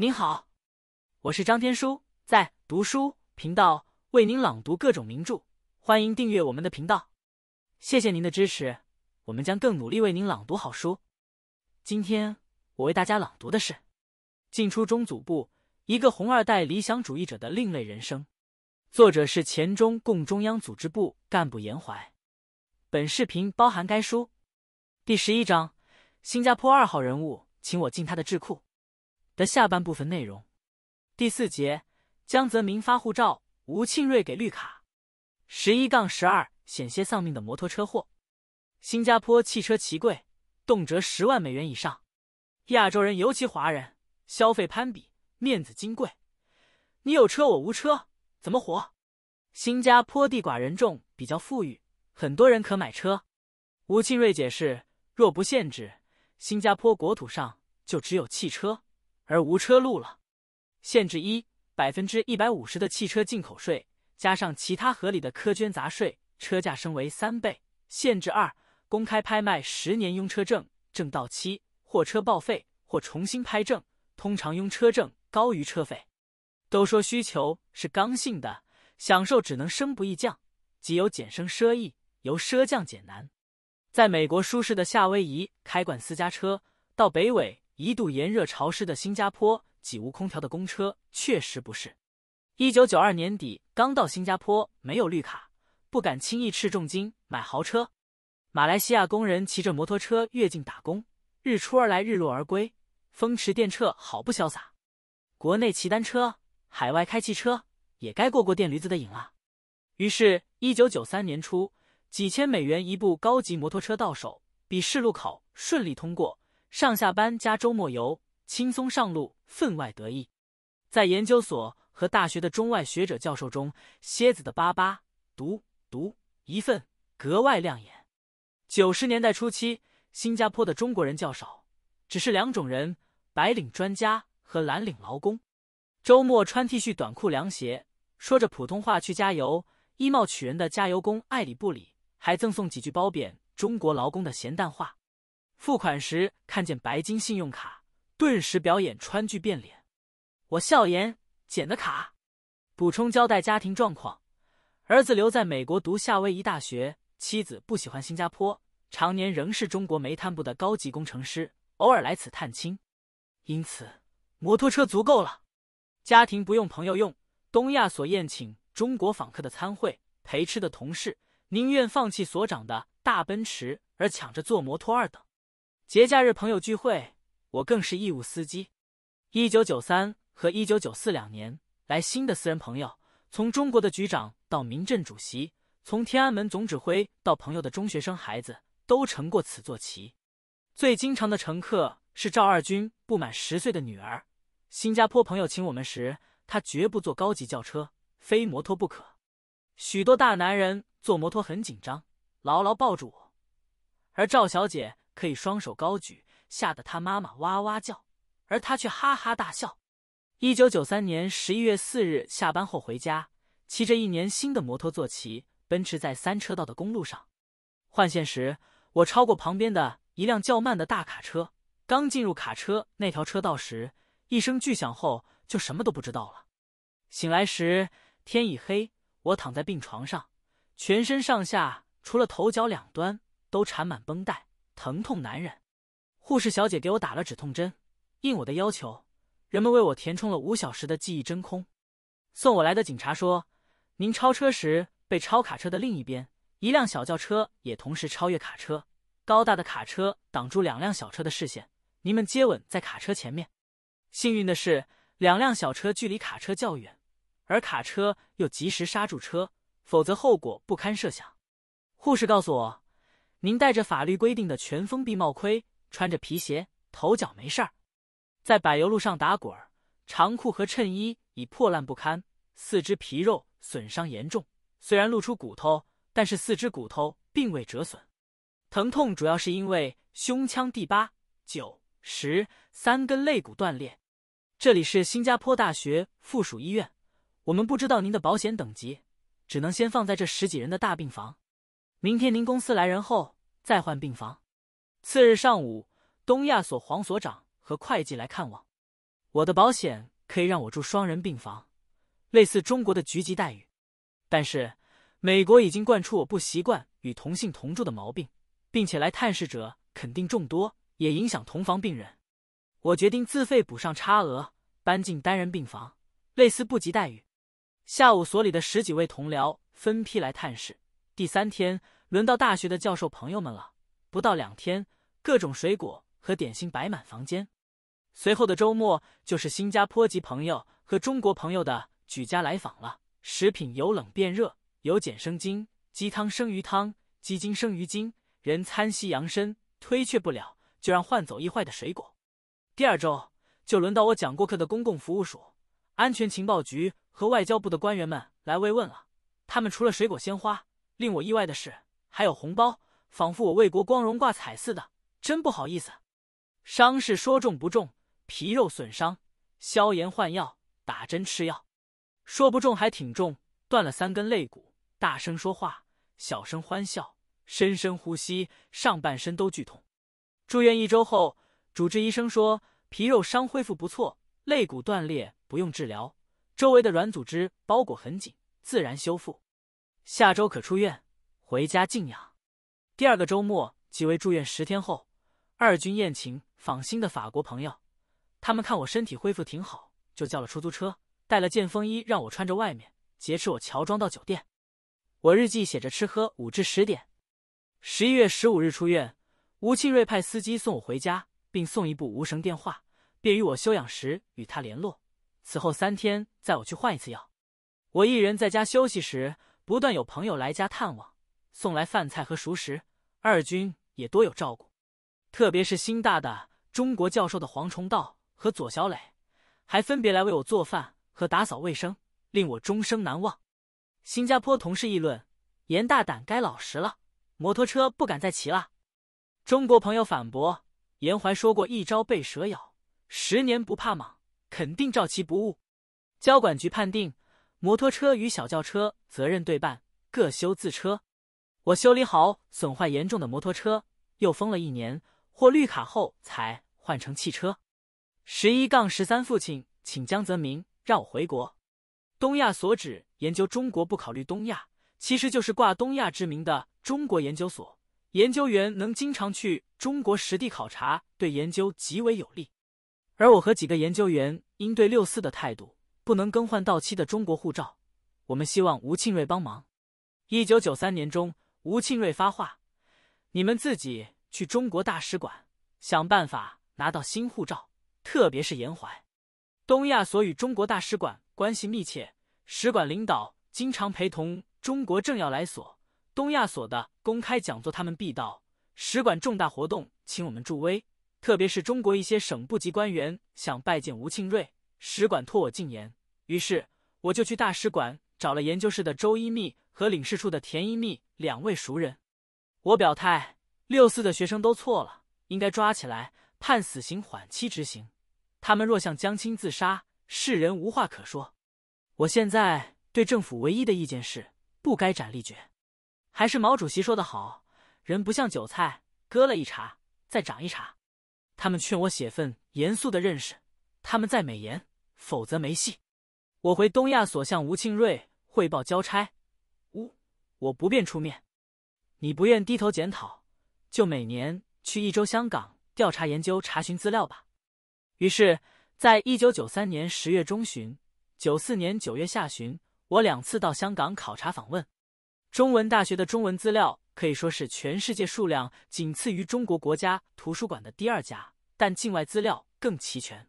您好，我是张天舒，在读书频道为您朗读各种名著，欢迎订阅我们的频道。谢谢您的支持，我们将更努力为您朗读好书。今天我为大家朗读的是《进出中组部：一个红二代理想主义者的另类人生》，作者是前中共中央组织部干部严怀。本视频包含该书第十一章：新加坡二号人物请我进他的智库。的下半部分内容，第四节：江泽民发护照，吴庆瑞给绿卡。十一杠十二，险些丧命的摩托车祸。新加坡汽车奇贵，动辄十万美元以上。亚洲人尤其华人，消费攀比，面子金贵。你有车，我无车，怎么活？新加坡地寡人众，比较富裕，很多人可买车。吴庆瑞解释：若不限制，新加坡国土上就只有汽车。而无车路了。限制一，百分之一百五十的汽车进口税，加上其他合理的苛捐杂税，车价升为三倍。限制二，公开拍卖十年用车证，证到期或车报废或重新拍证。通常用车证高于车费。都说需求是刚性的，享受只能升不易降，即由俭生奢易，由奢降俭难。在美国舒适的夏威夷开惯私家车，到北纬。一度炎热潮湿的新加坡，几无空调的公车确实不是。一九九二年底刚到新加坡，没有绿卡，不敢轻易斥重金买豪车。马来西亚工人骑着摩托车越境打工，日出而来，日落而归，风驰电掣，好不潇洒。国内骑单车，海外开汽车，也该过过电驴子的瘾了。于是，一九九三年初，几千美元一部高级摩托车到手，笔试路考顺利通过。上下班加周末游，轻松上路，分外得意。在研究所和大学的中外学者教授中，蝎子的八八毒毒一份格外亮眼。九十年代初期，新加坡的中国人较少，只是两种人：白领专家和蓝领劳工。周末穿 T 恤短裤凉鞋，说着普通话去加油。衣帽取人的加油工爱理不理，还赠送几句褒贬中国劳工的闲淡话。付款时看见白金信用卡，顿时表演川剧变脸。我笑言捡的卡，补充交代家庭状况：儿子留在美国读夏威夷大学，妻子不喜欢新加坡，常年仍是中国煤炭部的高级工程师，偶尔来此探亲。因此摩托车足够了，家庭不用，朋友用。东亚所宴请中国访客的参会陪吃，的同事宁愿放弃所长的大奔驰，而抢着坐摩托二等。节假日朋友聚会，我更是义务司机。一九九三和一九九四两年来新的私人朋友，从中国的局长到民政主席，从天安门总指挥到朋友的中学生孩子，都乘过此坐骑。最经常的乘客是赵二军不满十岁的女儿。新加坡朋友请我们时，他绝不坐高级轿车，非摩托不可。许多大男人坐摩托很紧张，牢牢抱住我，而赵小姐。可以双手高举，吓得他妈妈哇哇叫，而他却哈哈大笑。一九九三年十一月四日下班后回家，骑着一年新的摩托坐骑，奔驰在三车道的公路上。换线时，我超过旁边的一辆较慢的大卡车，刚进入卡车那条车道时，一声巨响后就什么都不知道了。醒来时天已黑，我躺在病床上，全身上下除了头脚两端都缠满绷带。疼痛难忍，护士小姐给我打了止痛针。应我的要求，人们为我填充了五小时的记忆真空。送我来的警察说：“您超车时被超，卡车的另一边一辆小轿车也同时超越卡车。高大的卡车挡住两辆小车的视线，您们接吻在卡车前面。幸运的是，两辆小车距离卡车较远，而卡车又及时刹住车，否则后果不堪设想。”护士告诉我。您戴着法律规定的全封闭帽盔，穿着皮鞋，头脚没事儿，在柏油路上打滚，长裤和衬衣已破烂不堪，四肢皮肉损伤严重，虽然露出骨头，但是四肢骨头并未折损，疼痛主要是因为胸腔第八、九、十三根肋骨断裂。这里是新加坡大学附属医院，我们不知道您的保险等级，只能先放在这十几人的大病房。明天您公司来人后，再换病房。次日上午，东亚所黄所长和会计来看望。我的保险可以让我住双人病房，类似中国的局级待遇。但是美国已经惯出我不习惯与同性同住的毛病，并且来探视者肯定众多，也影响同房病人。我决定自费补上差额，搬进单人病房，类似部级待遇。下午，所里的十几位同僚分批来探视。第三天轮到大学的教授朋友们了，不到两天，各种水果和点心摆满房间。随后的周末就是新加坡籍朋友和中国朋友的举家来访了。食品由冷变热，由碱生津，鸡汤生鱼汤，鸡精生鱼精，人参西洋参，推却不了就让换走易坏的水果。第二周就轮到我讲过课的公共服务署、安全情报局和外交部的官员们来慰问了，他们除了水果、鲜花。令我意外的是，还有红包，仿佛我为国光荣挂彩似的。真不好意思，伤势说重不重，皮肉损伤，消炎换药，打针吃药。说不重还挺重，断了三根肋骨。大声说话，小声欢笑，深深呼吸，上半身都剧痛。住院一周后，主治医生说，皮肉伤恢复不错，肋骨断裂不用治疗，周围的软组织包裹很紧，自然修复。下周可出院，回家静养。第二个周末即为住院十天后，二军宴请访新的法国朋友。他们看我身体恢复挺好，就叫了出租车，带了件风衣让我穿着外面，劫持我乔装到酒店。我日记写着吃喝五至十点。十一月十五日出院，吴庆瑞派司机送我回家，并送一部无绳电话，便于我休养时与他联络。此后三天，再我去换一次药。我一人在家休息时。不断有朋友来家探望，送来饭菜和熟食。二军也多有照顾，特别是新大的中国教授的黄崇道和左小磊，还分别来为我做饭和打扫卫生，令我终生难忘。新加坡同事议论：严大胆该老实了，摩托车不敢再骑了。中国朋友反驳：严怀说过“一朝被蛇咬，十年不怕蟒”，肯定照骑不误。交管局判定。摩托车与小轿车责任对半，各修自车。我修理好损坏严重的摩托车，又封了一年，获绿卡后才换成汽车。十一杠十三，父亲请江泽民让我回国。东亚所指研究中国不考虑东亚，其实就是挂东亚之名的中国研究所。研究员能经常去中国实地考察，对研究极为有利。而我和几个研究员应对六四的态度。不能更换到期的中国护照，我们希望吴庆瑞帮忙。一九九三年中，吴庆瑞发话：“你们自己去中国大使馆想办法拿到新护照，特别是延怀。”东亚所与中国大使馆关系密切，使馆领导经常陪同中国政要来所。东亚所的公开讲座，他们必到；使馆重大活动，请我们助威。特别是中国一些省部级官员想拜见吴庆瑞，使馆托我进言。于是我就去大使馆找了研究室的周一密和领事处的田一密两位熟人，我表态：六四的学生都错了，应该抓起来判死刑缓期执行。他们若向江青自杀，世人无话可说。我现在对政府唯一的意见是不该斩立决。还是毛主席说的好，人不像韭菜，割了一茬再长一茬。他们劝我写份严肃的认识，他们再美言，否则没戏。我回东亚所向吴庆瑞汇报交差，吴，我不便出面。你不愿低头检讨，就每年去一周香港调查研究查询资料吧。于是，在一九九三年十月中旬、九四年九月下旬，我两次到香港考察访问。中文大学的中文资料可以说是全世界数量仅次于中国国家图书馆的第二家，但境外资料更齐全。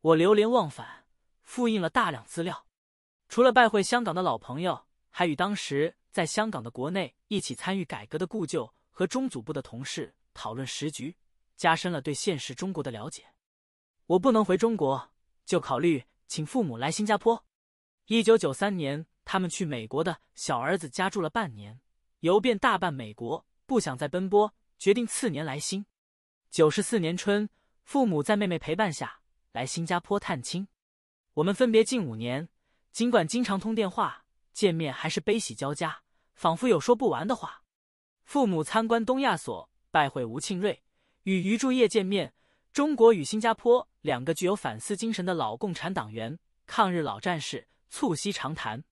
我流连忘返。复印了大量资料，除了拜会香港的老朋友，还与当时在香港的国内一起参与改革的故旧和中组部的同事讨论时局，加深了对现实中国的了解。我不能回中国，就考虑请父母来新加坡。一九九三年，他们去美国的小儿子家住了半年，游遍大半美国，不想再奔波，决定次年来新。九十四年春，父母在妹妹陪伴下来新加坡探亲。我们分别近五年，尽管经常通电话，见面还是悲喜交加，仿佛有说不完的话。父母参观东亚所，拜会吴庆瑞，与余柱业见面。中国与新加坡两个具有反思精神的老共产党员、抗日老战士，促膝长谈。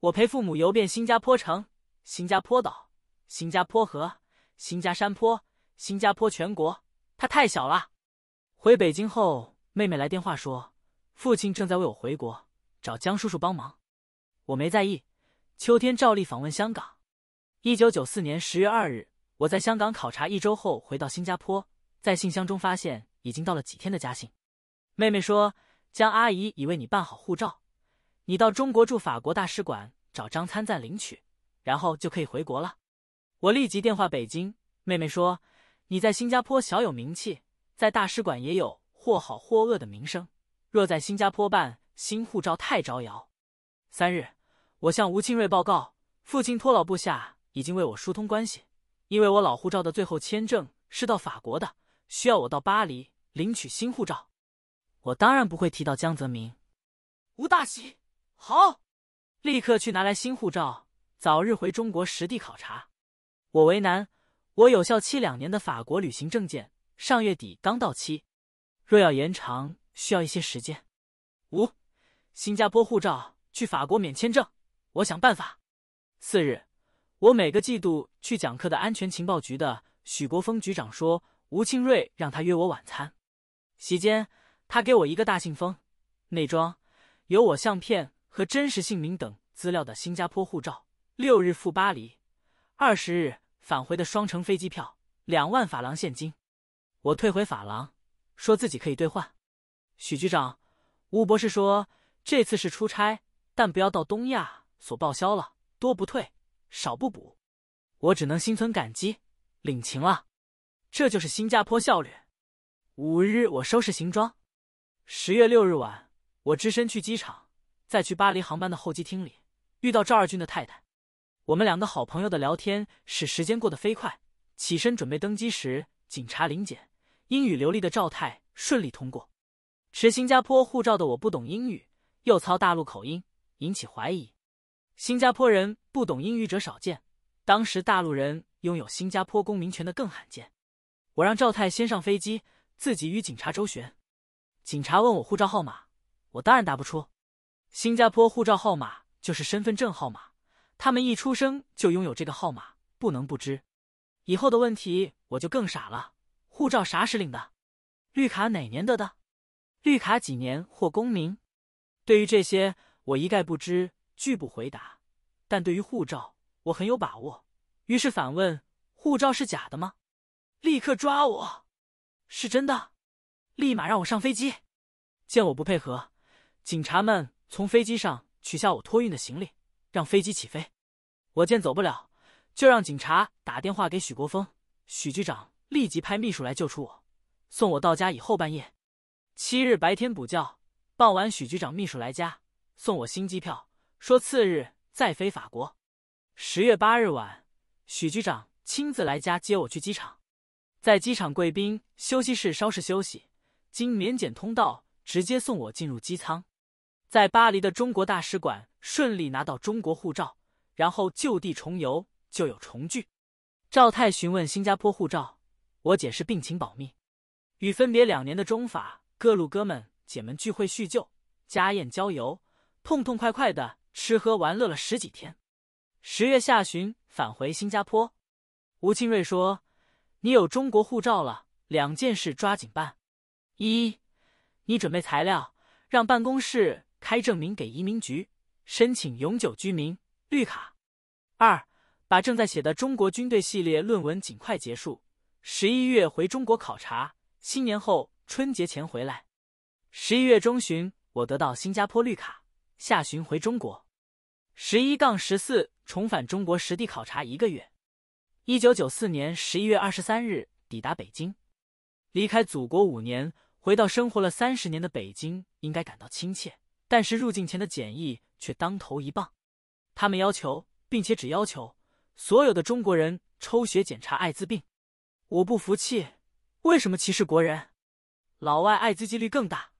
我陪父母游遍新加坡城、新加坡岛、新加坡河、新加山坡、新加坡全国。他太小了。回北京后，妹妹来电话说。父亲正在为我回国找江叔叔帮忙，我没在意。秋天照例访问香港。一九九四年十月二日，我在香港考察一周后回到新加坡，在信箱中发现已经到了几天的家信。妹妹说：“江阿姨已为你办好护照，你到中国驻法国大使馆找张参赞领取，然后就可以回国了。”我立即电话北京。妹妹说：“你在新加坡小有名气，在大使馆也有或好或恶的名声。”若在新加坡办新护照太招摇。三日，我向吴清瑞报告，父亲托老部下已经为我疏通关系，因为我老护照的最后签证是到法国的，需要我到巴黎领取新护照。我当然不会提到江泽民。吴大喜，好，立刻去拿来新护照，早日回中国实地考察。我为难，我有效期两年的法国旅行证件上月底刚到期，若要延长。需要一些时间。五，新加坡护照去法国免签证，我想办法。四日，我每个季度去讲课的，安全情报局的许国峰局长说，吴庆瑞让他约我晚餐。席间，他给我一个大信封，内装有我相片和真实姓名等资料的新加坡护照。六日赴巴黎，二十日返回的双程飞机票，两万法郎现金。我退回法郎，说自己可以兑换。许局长，吴博士说这次是出差，但不要到东亚所报销了，多不退，少不补。我只能心存感激，领情了。这就是新加坡效率。五日我收拾行装，十月六日晚我只身去机场，在去巴黎航班的候机厅里遇到赵二军的太太，我们两个好朋友的聊天使时间过得飞快。起身准备登机时，警察临检，英语流利的赵太顺利通过。持新加坡护照的我不懂英语，又操大陆口音，引起怀疑。新加坡人不懂英语者少见，当时大陆人拥有新加坡公民权的更罕见。我让赵太先上飞机，自己与警察周旋。警察问我护照号码，我当然答不出。新加坡护照号码就是身份证号码，他们一出生就拥有这个号码，不能不知。以后的问题我就更傻了：护照啥时领的？绿卡哪年得的？绿卡几年或公民？对于这些，我一概不知，拒不回答。但对于护照，我很有把握。于是反问：“护照是假的吗？”立刻抓我！是真的。立马让我上飞机。见我不配合，警察们从飞机上取下我托运的行李，让飞机起飞。我见走不了，就让警察打电话给许国峰，许局长立即派秘书来救出我，送我到家以后半夜。七日白天补觉，傍晚许局长秘书来家送我新机票，说次日再飞法国。十月八日晚，许局长亲自来家接我去机场，在机场贵宾休息室稍事休息，经免检通道直接送我进入机舱，在巴黎的中国大使馆顺利拿到中国护照，然后就地重游就有重聚。赵太询问新加坡护照，我解释病情保密，与分别两年的中法。各路哥们姐们聚会叙旧，家宴郊游，痛痛快快的吃喝玩乐了十几天。十月下旬返回新加坡，吴清瑞说：“你有中国护照了，两件事抓紧办：一，你准备材料，让办公室开证明给移民局申请永久居民绿卡；二，把正在写的中国军队系列论文尽快结束，十一月回中国考察，新年后。”春节前回来，十一月中旬我得到新加坡绿卡，下旬回中国，十一杠十四重返中国实地考察一个月。一九九四年十一月二十三日抵达北京，离开祖国五年，回到生活了三十年的北京，应该感到亲切。但是入境前的检疫却当头一棒，他们要求，并且只要求所有的中国人抽血检查艾滋病。我不服气，为什么歧视国人？老外艾滋几率更大，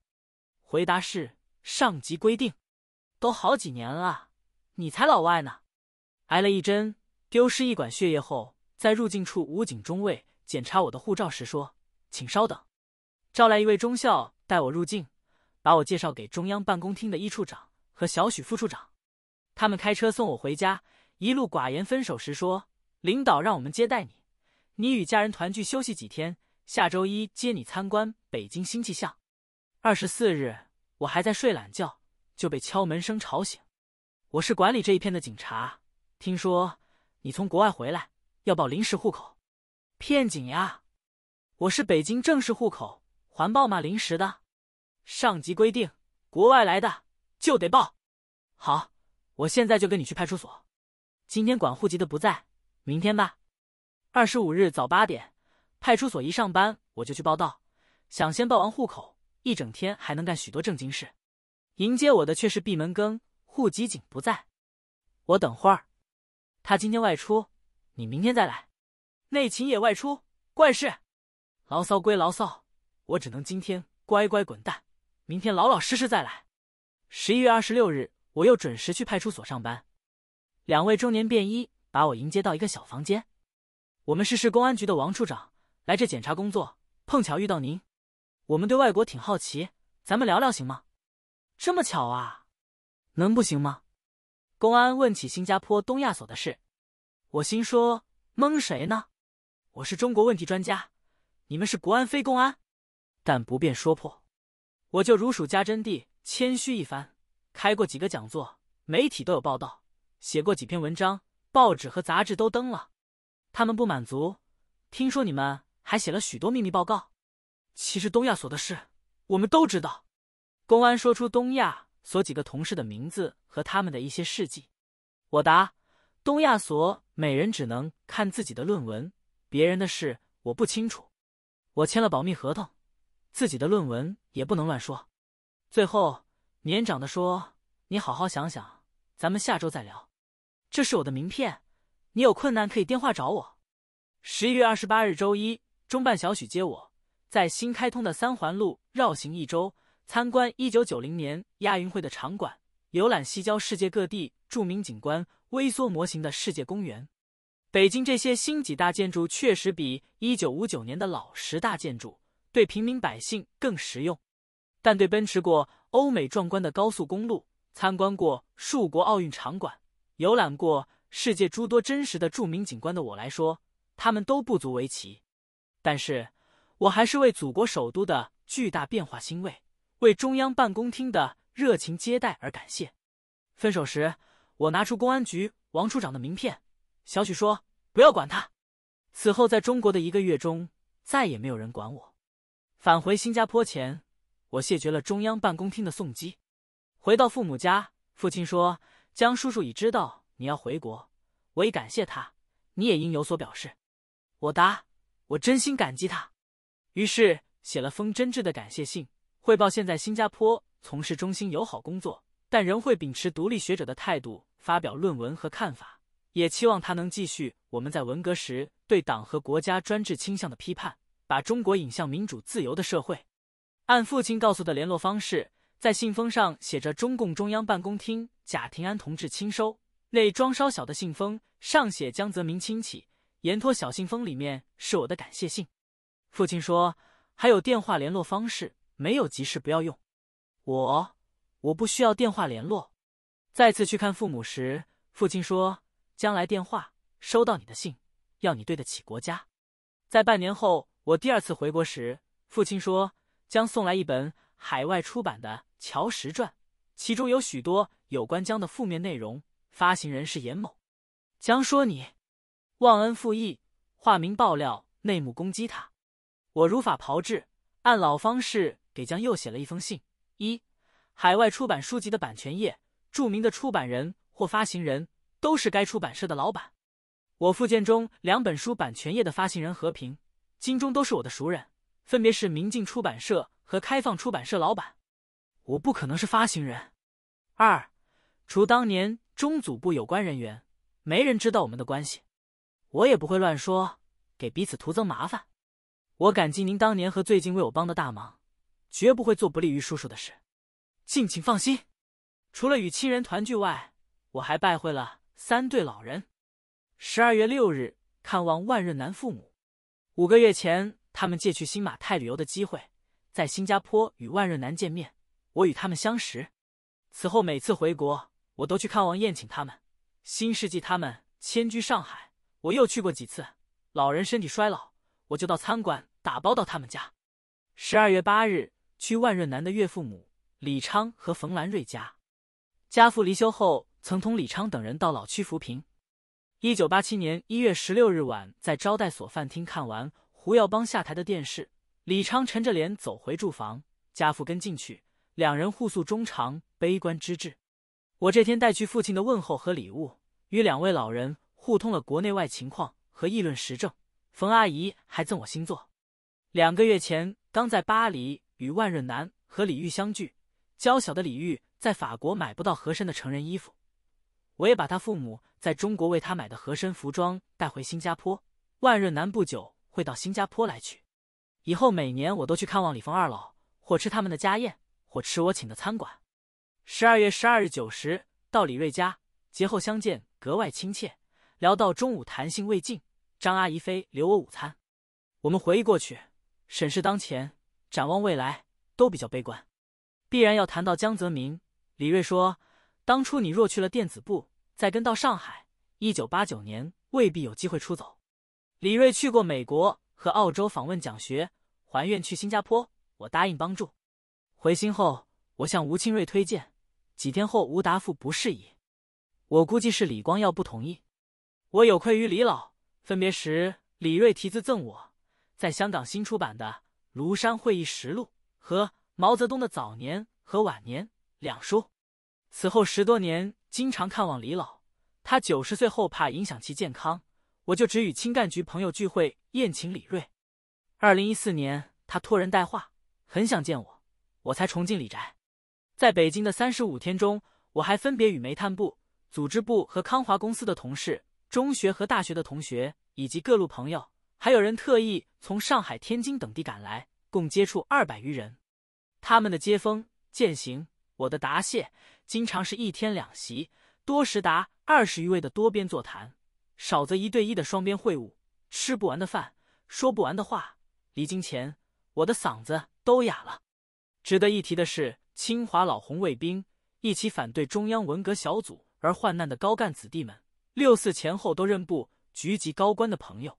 回答是上级规定，都好几年了，你才老外呢。挨了一针，丢失一管血液后，在入境处武警中尉检查我的护照时说：“请稍等。”招来一位中校带我入境，把我介绍给中央办公厅的一处长和小许副处长，他们开车送我回家，一路寡言。分手时说：“领导让我们接待你，你与家人团聚休息几天。”下周一接你参观北京新气象。二十四日，我还在睡懒觉，就被敲门声吵醒。我是管理这一片的警察，听说你从国外回来要报临时户口，骗警呀！我是北京正式户口，还报吗？临时的，上级规定，国外来的就得报。好，我现在就跟你去派出所。今天管户籍的不在，明天吧。二十五日早八点。派出所一上班，我就去报道，想先报完户口，一整天还能干许多正经事。迎接我的却是闭门羹，户籍警不在。我等会儿，他今天外出，你明天再来。内勤也外出，怪事。牢骚归牢骚，我只能今天乖乖滚蛋，明天老老实实再来。十一月二十六日，我又准时去派出所上班。两位中年便衣把我迎接到一个小房间。我们是市公安局的王处长。来这检查工作，碰巧遇到您，我们对外国挺好奇，咱们聊聊行吗？这么巧啊，能不行吗？公安问起新加坡东亚所的事，我心说蒙谁呢？我是中国问题专家，你们是国安非公安，但不便说破，我就如数家珍地谦虚一番。开过几个讲座，媒体都有报道，写过几篇文章，报纸和杂志都登了。他们不满足，听说你们。还写了许多秘密报告。其实东亚所的事我们都知道。公安说出东亚所几个同事的名字和他们的一些事迹。我答：东亚所每人只能看自己的论文，别人的事我不清楚。我签了保密合同，自己的论文也不能乱说。最后，年长的说：“你好好想想，咱们下周再聊。”这是我的名片，你有困难可以电话找我。十一月二十八日，周一。中办小许接我，在新开通的三环路绕行一周，参观一九九零年亚运会的场馆，游览西郊世界各地著名景观微缩模型的世界公园。北京这些新几大建筑确实比一九五九年的老十大建筑对平民百姓更实用，但对奔驰过欧美壮观的高速公路，参观过数国奥运场馆，游览过世界诸多真实的著名景观的我来说，他们都不足为奇。但是，我还是为祖国首都的巨大变化欣慰，为中央办公厅的热情接待而感谢。分手时，我拿出公安局王处长的名片。小许说：“不要管他。”此后，在中国的一个月中，再也没有人管我。返回新加坡前，我谢绝了中央办公厅的送机。回到父母家，父亲说：“江叔叔已知道你要回国，我已感谢他，你也应有所表示。”我答。我真心感激他，于是写了封真挚的感谢信，汇报现在新加坡从事中心友好工作，但仍会秉持独立学者的态度发表论文和看法，也期望他能继续我们在文革时对党和国家专制倾向的批判，把中国引向民主自由的社会。按父亲告诉的联络方式，在信封上写着中共中央办公厅贾廷安同志亲收，内装稍小的信封上写江泽民亲启。沿托小信封里面是我的感谢信，父亲说还有电话联络方式，没有急事不要用。我我不需要电话联络。再次去看父母时，父亲说将来电话收到你的信，要你对得起国家。在半年后我第二次回国时，父亲说将送来一本海外出版的《乔石传》，其中有许多有关江的负面内容，发行人是严某。江说你。忘恩负义，化名爆料内幕攻击他。我如法炮制，按老方式给江佑写了一封信。一，海外出版书籍的版权页，著名的出版人或发行人都是该出版社的老板。我附件中两本书版权页的发行人和平、金钟都是我的熟人，分别是明镜出版社和开放出版社老板。我不可能是发行人。二，除当年中组部有关人员，没人知道我们的关系。我也不会乱说，给彼此徒增麻烦。我感激您当年和最近为我帮的大忙，绝不会做不利于叔叔的事，敬请放心。除了与亲人团聚外，我还拜会了三对老人。十二月六日，看望万润南父母。五个月前，他们借去新马泰旅游的机会，在新加坡与万润南见面，我与他们相识。此后每次回国，我都去看望宴请他们。新世纪，他们迁居上海。我又去过几次，老人身体衰老，我就到餐馆打包到他们家。十二月八日去万润南的岳父母李昌和冯兰瑞家。家父离休后，曾同李昌等人到老区扶贫。一九八七年一月十六日晚，在招待所饭厅看完胡耀邦下台的电视，李昌沉着脸走回住房，家父跟进去，两人互诉衷肠，悲观之至。我这天带去父亲的问候和礼物，与两位老人。互通了国内外情况和议论时政，冯阿姨还赠我新作。两个月前，刚在巴黎与万润南和李玉相聚。娇小的李玉在法国买不到合身的成人衣服，我也把他父母在中国为他买的合身服装带回新加坡。万润南不久会到新加坡来取。以后每年我都去看望李峰二老，或吃他们的家宴，或吃我请的餐馆。十二月十二日九时到李瑞家，节后相见格外亲切。聊到中午，谈性未尽，张阿姨非留我午餐。我们回忆过去，审视当前，展望未来，都比较悲观。必然要谈到江泽民。李锐说：“当初你若去了电子部，再跟到上海，一九八九年未必有机会出走。”李锐去过美国和澳洲访问讲学，还愿去新加坡，我答应帮助。回信后，我向吴清瑞推荐，几天后吴答复，不适宜。我估计是李光耀不同意。我有愧于李老。分别时，李瑞题字赠我，在香港新出版的《庐山会议实录》和毛泽东的早年和晚年两书。此后十多年，经常看望李老。他九十岁后，怕影响其健康，我就只与青干局朋友聚会宴请李瑞。二零一四年，他托人带话，很想见我，我才重进李宅。在北京的三十五天中，我还分别与煤炭部、组织部和康华公司的同事。中学和大学的同学，以及各路朋友，还有人特意从上海、天津等地赶来，共接触二百余人。他们的接风践行，我的答谢，经常是一天两席，多时达二十余位的多边座谈，少则一对一的双边会晤。吃不完的饭，说不完的话，离京前我的嗓子都哑了。值得一提的是，清华老红卫兵一起反对中央文革小组而患难的高干子弟们。六四前后都任部局级高官的朋友，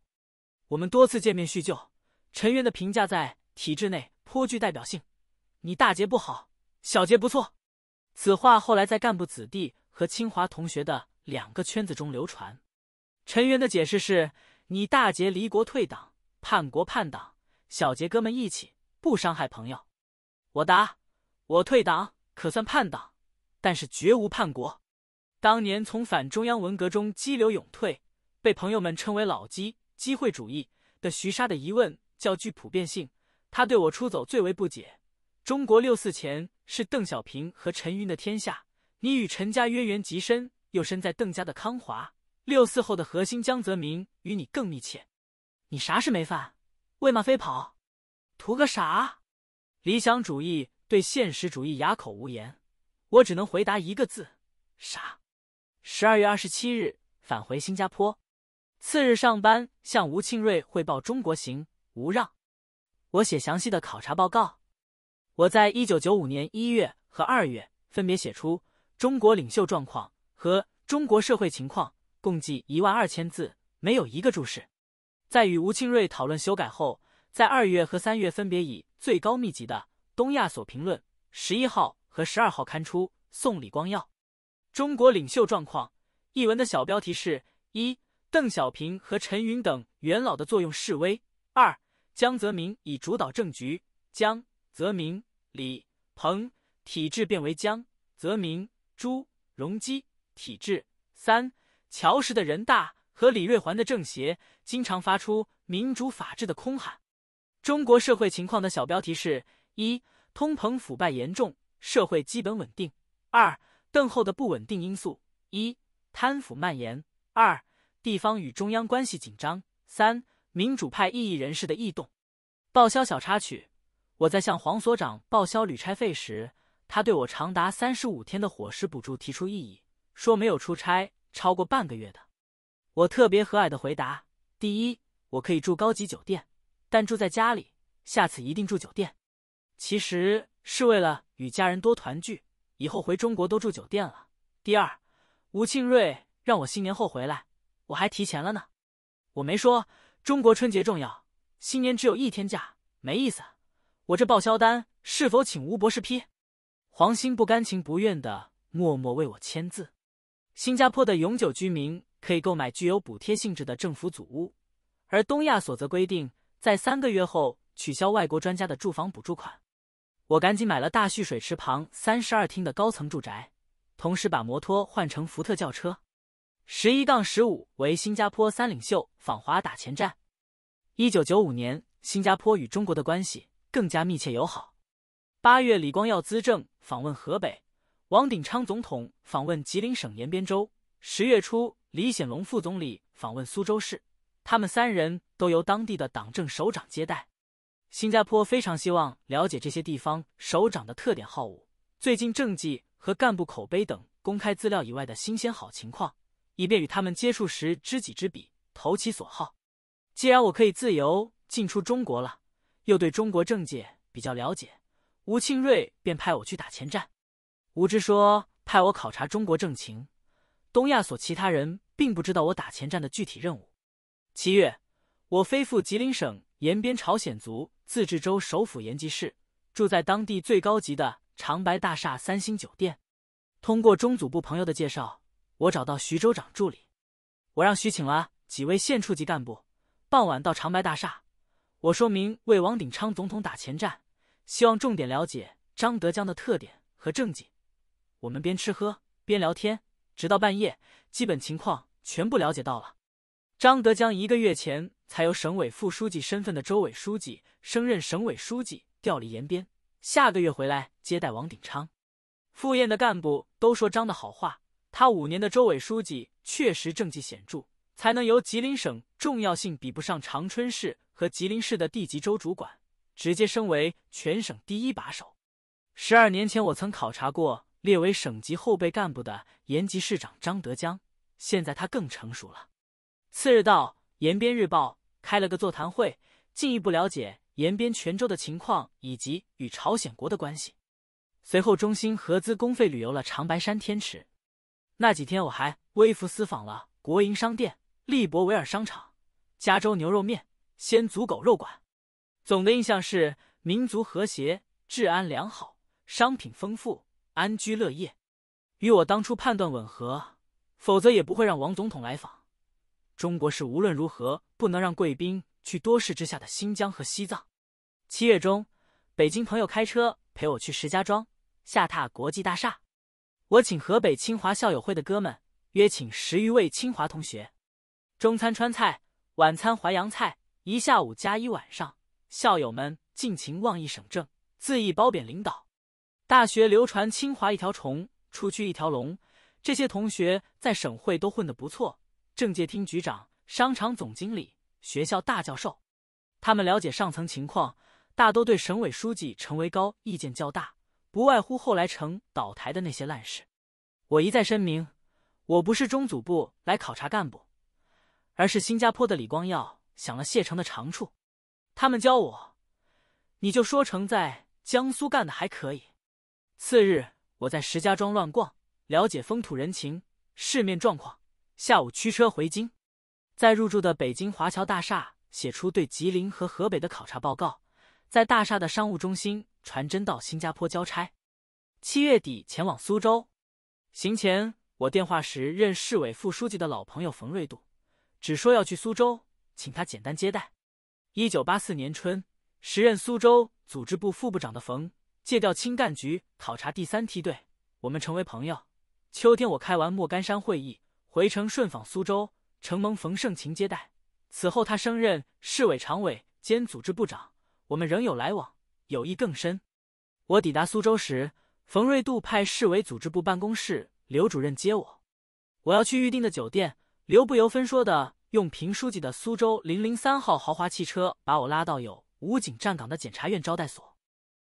我们多次见面叙旧。陈元的评价在体制内颇具代表性：“你大节不好，小节不错。”此话后来在干部子弟和清华同学的两个圈子中流传。陈元的解释是：“你大节离国退党，叛国叛党；小节哥们义气，不伤害朋友。”我答：“我退党可算叛党，但是绝无叛国。”当年从反中央文革中激流勇退，被朋友们称为老鸡，机会主义的徐沙的疑问较具普遍性。他对我出走最为不解。中国六四前是邓小平和陈云的天下，你与陈家渊源极深，又身在邓家的康华。六四后的核心江泽民与你更密切，你啥事没犯？为嘛非跑？图个啥？理想主义对现实主义哑口无言，我只能回答一个字：傻。十二月二十七日返回新加坡，次日上班向吴庆瑞汇报中国行。吴让，我写详细的考察报告。我在一九九五年一月和二月分别写出中国领袖状况和中国社会情况，共计一万二千字，没有一个注释。在与吴庆瑞讨论修改后，在二月和三月分别以最高密集的《东亚》所评论十一号和十二号刊出。送李光耀。中国领袖状况译文的小标题是：一、邓小平和陈云等元老的作用示威；二、江泽民以主导政局，江泽民、李鹏体制变为江泽民、朱镕基体制；三、乔石的人大和李瑞环的政协经常发出民主法治的空喊。中国社会情况的小标题是：一、通膨、腐败严重，社会基本稳定；二。邓后的不稳定因素：一、贪腐蔓延；二、地方与中央关系紧张；三、民主派异议人士的异动。报销小插曲：我在向黄所长报销旅差费时，他对我长达三十五天的伙食补助提出异议，说没有出差超过半个月的。我特别和蔼的回答：第一，我可以住高级酒店，但住在家里，下次一定住酒店。其实是为了与家人多团聚。以后回中国都住酒店了。第二，吴庆瑞让我新年后回来，我还提前了呢。我没说中国春节重要，新年只有一天假，没意思。我这报销单是否请吴博士批？黄鑫不甘情不愿的默默为我签字。新加坡的永久居民可以购买具有补贴性质的政府祖屋，而东亚所则规定，在三个月后取消外国专家的住房补助款。我赶紧买了大蓄水池旁三十二厅的高层住宅，同时把摩托换成福特轿车。十一杠十五为新加坡三领袖访华打前站。一九九五年，新加坡与中国的关系更加密切友好。八月，李光耀资政访问河北，王鼎昌总统访问吉林省延边州。十月初，李显龙副总理访问苏州市，他们三人都由当地的党政首长接待。新加坡非常希望了解这些地方首长的特点、好恶、最近政绩和干部口碑等公开资料以外的新鲜好情况，以便与他们接触时知己知彼，投其所好。既然我可以自由进出中国了，又对中国政界比较了解，吴庆瑞便派我去打前站。吴知说派我考察中国政情，东亚所其他人并不知道我打前站的具体任务。七月，我飞赴吉林省。延边朝鲜族自治州首府延吉市，住在当地最高级的长白大厦三星酒店。通过中组部朋友的介绍，我找到徐州长助理。我让徐请了几位县处级干部，傍晚到长白大厦。我说明为王鼎昌总统打前站，希望重点了解张德江的特点和政绩。我们边吃喝边聊天，直到半夜，基本情况全部了解到了。张德江一个月前才由省委副书记身份的州委书记升任省委书记，调离延边，下个月回来接待王鼎昌。赴宴的干部都说张的好话，他五年的州委书记确实政绩显著，才能由吉林省重要性比不上长春市和吉林市的地级州主管直接升为全省第一把手。十二年前我曾考察过列为省级后备干部的延吉市长张德江，现在他更成熟了。次日到延边日报开了个座谈会，进一步了解延边全州的情况以及与朝鲜国的关系。随后，中心合资公费旅游了长白山天池。那几天，我还微服私访了国营商店、利博维尔商场、加州牛肉面、鲜族狗肉馆。总的印象是民族和谐、治安良好、商品丰富、安居乐业，与我当初判断吻合，否则也不会让王总统来访。中国是无论如何不能让贵宾去多事之下的新疆和西藏。七月中，北京朋友开车陪我去石家庄下榻国际大厦，我请河北清华校友会的哥们约请十余位清华同学，中餐川菜，晚餐淮扬菜，一下午加一晚上，校友们尽情妄议省政，恣意褒贬领导。大学流传“清华一条虫，出去一条龙”，这些同学在省会都混得不错。政界厅局长、商场总经理、学校大教授，他们了解上层情况，大都对省委书记陈维高意见较大，不外乎后来成倒台的那些烂事。我一再声明，我不是中组部来考察干部，而是新加坡的李光耀想了谢成的长处，他们教我，你就说成在江苏干的还可以。次日，我在石家庄乱逛，了解风土人情、市面状况。下午驱车回京，在入住的北京华侨大厦写出对吉林和河北的考察报告，在大厦的商务中心传真到新加坡交差。七月底前往苏州，行前我电话时任市委副书记的老朋友冯瑞度，只说要去苏州，请他简单接待。一九八四年春，时任苏州组织部副部长的冯借调青干局考察第三梯队，我们成为朋友。秋天我开完莫干山会议。回城顺访苏州，承蒙冯胜琴接待。此后他升任市委常委兼组织部长，我们仍有来往，友谊更深。我抵达苏州时，冯瑞度派市委组织部办公室刘主任接我。我要去预定的酒店，刘不由分说的用平书记的苏州零零三号豪华汽车把我拉到有武警站岗的检察院招待所。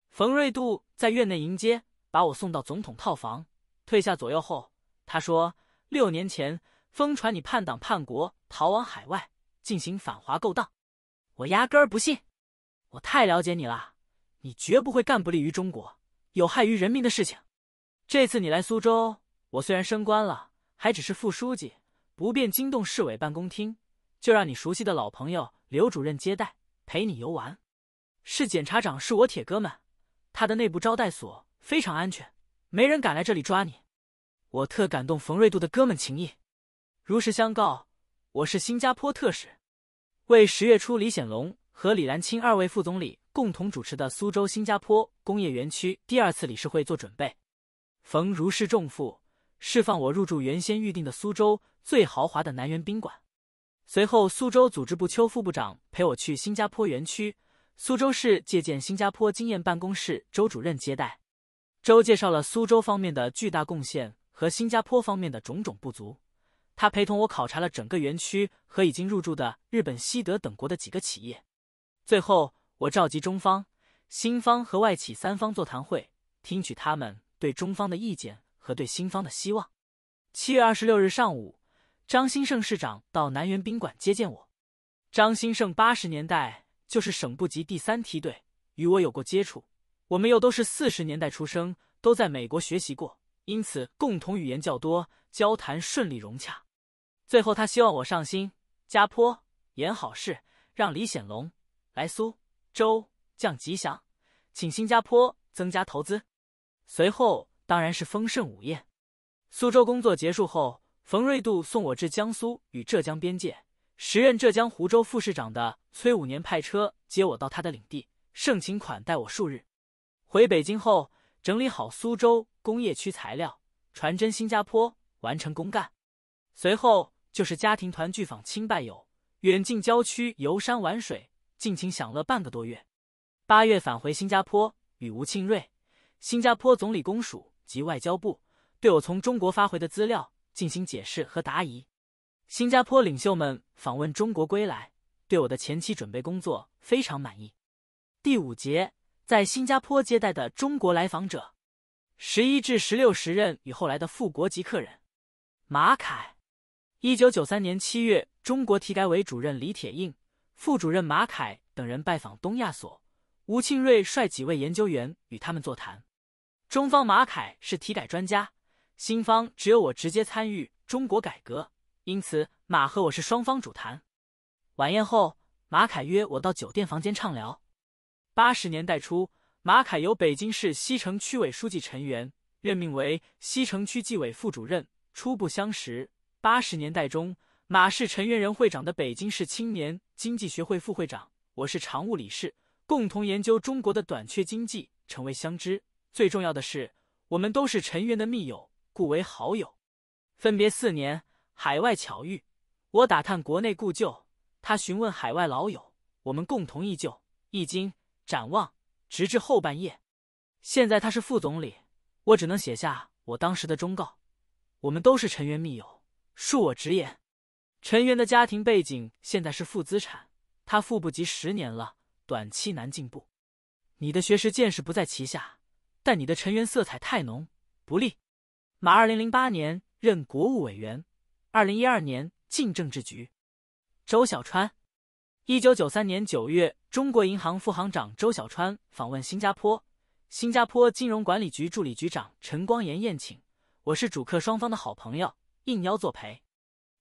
冯瑞度在院内迎接，把我送到总统套房，退下左右后，他说。六年前，疯传你叛党叛国，逃往海外进行反华勾当，我压根儿不信。我太了解你了，你绝不会干不利于中国、有害于人民的事情。这次你来苏州，我虽然升官了，还只是副书记，不便惊动市委办公厅，就让你熟悉的老朋友刘主任接待，陪你游玩。市检察长是我铁哥们，他的内部招待所非常安全，没人敢来这里抓你。我特感动冯瑞度的哥们情谊，如实相告，我是新加坡特使，为十月初李显龙和李兰青二位副总理共同主持的苏州新加坡工业园区第二次理事会做准备。冯如释重负，释放我入住原先预定的苏州最豪华的南园宾馆。随后，苏州组织部邱副部长陪我去新加坡园区，苏州市借鉴新加坡经验办公室周主任接待，周介绍了苏州方面的巨大贡献。和新加坡方面的种种不足，他陪同我考察了整个园区和已经入驻的日本、西德等国的几个企业。最后，我召集中方、新方和外企三方座谈会，听取他们对中方的意见和对新方的希望。七月二十六日上午，张兴盛市长到南园宾馆接见我。张兴盛八十年代就是省部级第三梯队，与我有过接触。我们又都是四十年代出生，都在美国学习过。因此，共同语言较多，交谈顺利融洽。最后，他希望我上新加坡，演好事，让李显龙来苏州降吉祥，请新加坡增加投资。随后，当然是丰盛午宴。苏州工作结束后，冯瑞度送我至江苏与浙江边界。时任浙江湖州副市长的崔武年派车接我到他的领地，盛情款待我数日。回北京后，整理好苏州。工业区材料传真，新加坡完成公干，随后就是家庭团聚访亲拜友，远近郊区游山玩水，尽情享乐半个多月。八月返回新加坡，与吴庆瑞、新加坡总理公署及外交部对我从中国发回的资料进行解释和答疑。新加坡领袖们访问中国归来，对我的前期准备工作非常满意。第五节，在新加坡接待的中国来访者。十一至十六时任与后来的副国籍客人马凯，一九九三年七月，中国体改委主任李铁映、副主任马凯等人拜访东亚所，吴庆瑞率几位研究员与他们座谈。中方马凯是体改专家，新方只有我直接参与中国改革，因此马和我是双方主谈。晚宴后，马凯约我到酒店房间畅聊。八十年代初。马凯由北京市西城区委书记陈元任命为西城区纪委副主任。初步相识，八十年代中，马是陈元人会长的北京市青年经济学会副会长，我是常务理事，共同研究中国的短缺经济，成为相知。最重要的是，我们都是陈元的密友，故为好友。分别四年，海外巧遇，我打探国内故旧，他询问海外老友，我们共同忆旧，忆今，展望。直至后半夜。现在他是副总理，我只能写下我当时的忠告。我们都是陈元密友，恕我直言。陈元的家庭背景现在是负资产，他富不及十年了，短期难进步。你的学识见识不在其下，但你的陈元色彩太浓，不利。马，二零零八年任国务委员，二零一二年进政治局。周小川。一九九三年九月，中国银行副行长周小川访问新加坡，新加坡金融管理局助理局长陈光炎宴请，我是主客双方的好朋友，应邀作陪。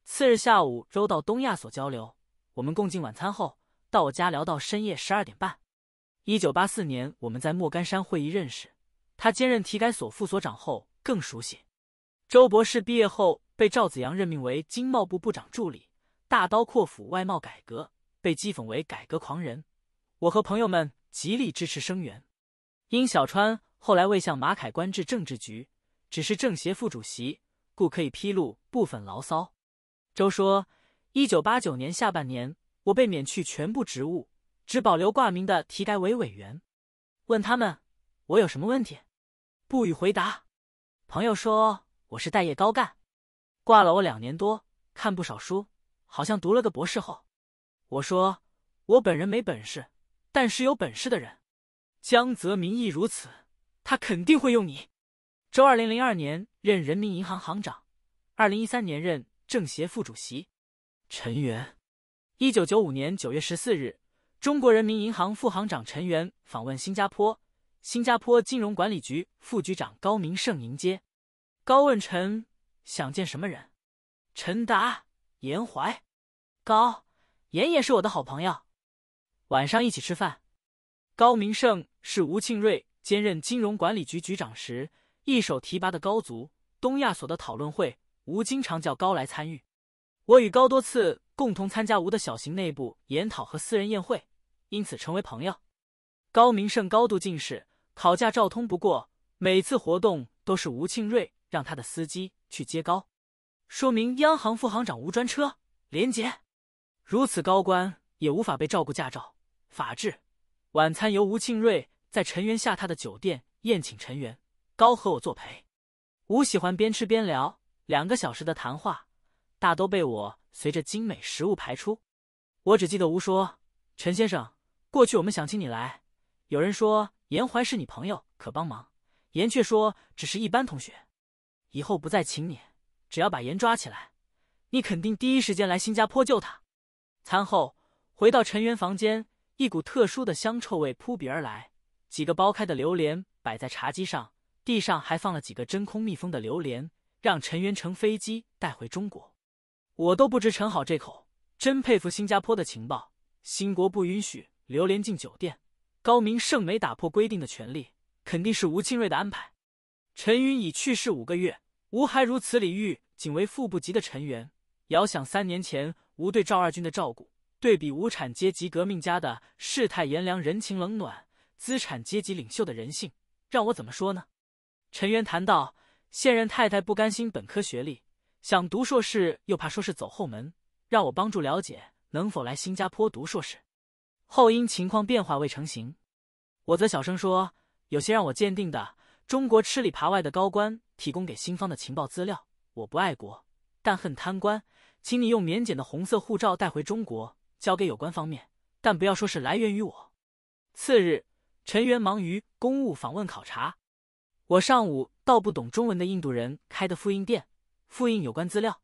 次日下午，周到东亚所交流，我们共进晚餐后，到我家聊到深夜十二点半。一九八四年，我们在莫干山会议认识，他兼任体改所副所长后更熟悉。周博士毕业后，被赵子阳任命为经贸部部长助理，大刀阔斧外贸改革。被讥讽为改革狂人，我和朋友们极力支持声援。殷小川后来未向马凯官至政治局，只是政协副主席，故可以披露部分牢骚。周说：一九八九年下半年，我被免去全部职务，只保留挂名的体改委委员。问他们，我有什么问题？不予回答。朋友说，我是待业高干，挂了我两年多，看不少书，好像读了个博士后。我说，我本人没本事，但是有本事的人，江泽民亦如此，他肯定会用你。周二零零二年任人民银行行长，二零一三年任政协副主席。陈元，一九九五年九月十四日，中国人民银行副行长陈元访问新加坡，新加坡金融管理局副局长高明胜迎接。高问陈想见什么人？陈答：严淮。高。妍妍是我的好朋友，晚上一起吃饭。高明胜是吴庆瑞兼任金融管理局局长时一手提拔的高足。东亚所的讨论会，吴经常叫高来参与。我与高多次共同参加吴的小型内部研讨和私人宴会，因此成为朋友。高明胜高度近视，考驾照通不过，每次活动都是吴庆瑞让他的司机去接高，说明央行副行长无专车，廉洁。如此高官也无法被照顾驾照。法治晚餐由吴庆瑞在陈元下榻的酒店宴请陈元，高和我作陪。吴喜欢边吃边聊，两个小时的谈话大都被我随着精美食物排出。我只记得吴说：“陈先生，过去我们想请你来，有人说严怀是你朋友，可帮忙。严却说只是一般同学，以后不再请你。只要把严抓起来，你肯定第一时间来新加坡救他。”餐后回到陈元房间，一股特殊的香臭味扑鼻而来。几个剥开的榴莲摆在茶几上，地上还放了几个真空密封的榴莲，让陈元乘飞机带回中国。我都不知陈好这口，真佩服新加坡的情报。新国不允许榴莲进酒店，高明胜没打破规定的权利，肯定是吴清瑞的安排。陈云已去世五个月，吴还如此礼遇，仅为副部级的陈元。遥想三年前，无对赵二军的照顾，对比无产阶级革命家的世态炎凉、人情冷暖，资产阶级领袖的人性，让我怎么说呢？陈元谈到现任太太不甘心本科学历，想读硕士，又怕说是走后门，让我帮助了解能否来新加坡读硕士。后因情况变化未成型，我则小声说，有些让我鉴定的中国吃里扒外的高官提供给新方的情报资料，我不爱国。但恨贪官，请你用免检的红色护照带回中国，交给有关方面，但不要说是来源于我。次日，陈元忙于公务访问考察，我上午到不懂中文的印度人开的复印店复印有关资料，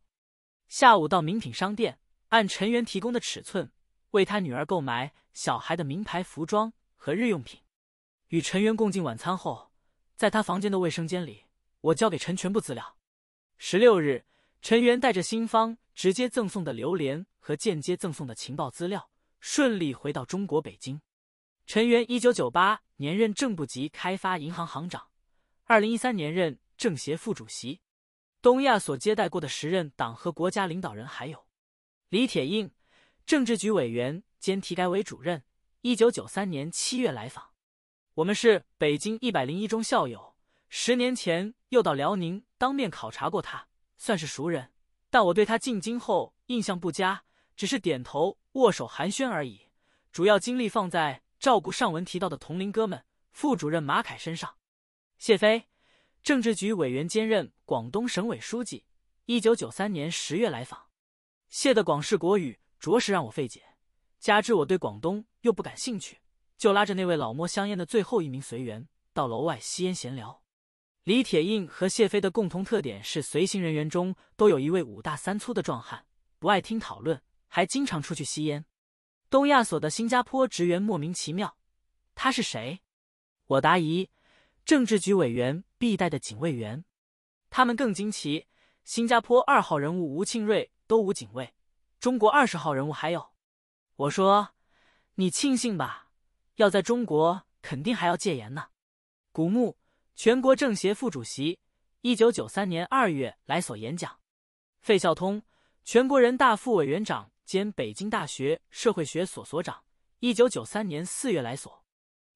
下午到名品商店按陈元提供的尺寸为他女儿购买小孩的名牌服装和日用品。与陈元共进晚餐后，在他房间的卫生间里，我交给陈全部资料。十六日。陈元带着新方直接赠送的榴莲和间接赠送的情报资料，顺利回到中国北京。陈元一九九八年任正部级开发银行行长，二零一三年任政协副主席。东亚所接待过的时任党和国家领导人还有李铁映，政治局委员兼体改委主任。一九九三年七月来访，我们是北京一百零一中校友，十年前又到辽宁当面考察过他。算是熟人，但我对他进京后印象不佳，只是点头握手寒暄而已。主要精力放在照顾上文提到的同龄哥们、副主任马凯身上。谢飞，政治局委员兼任广东省委书记，一九九三年十月来访。谢的广式国语着实让我费解，加之我对广东又不感兴趣，就拉着那位老摸香烟的最后一名随员到楼外吸烟闲聊。李铁印和谢飞的共同特点是，随行人员中都有一位五大三粗的壮汉，不爱听讨论，还经常出去吸烟。东亚所的新加坡职员莫名其妙，他是谁？我答疑，政治局委员必带的警卫员。他们更惊奇，新加坡二号人物吴庆瑞都无警卫，中国二十号人物还有。我说，你庆幸吧，要在中国肯定还要戒严呢。古墓全国政协副主席，一九九三年二月来所演讲。费孝通，全国人大副委员长兼北京大学社会学所所长，一九九三年四月来所。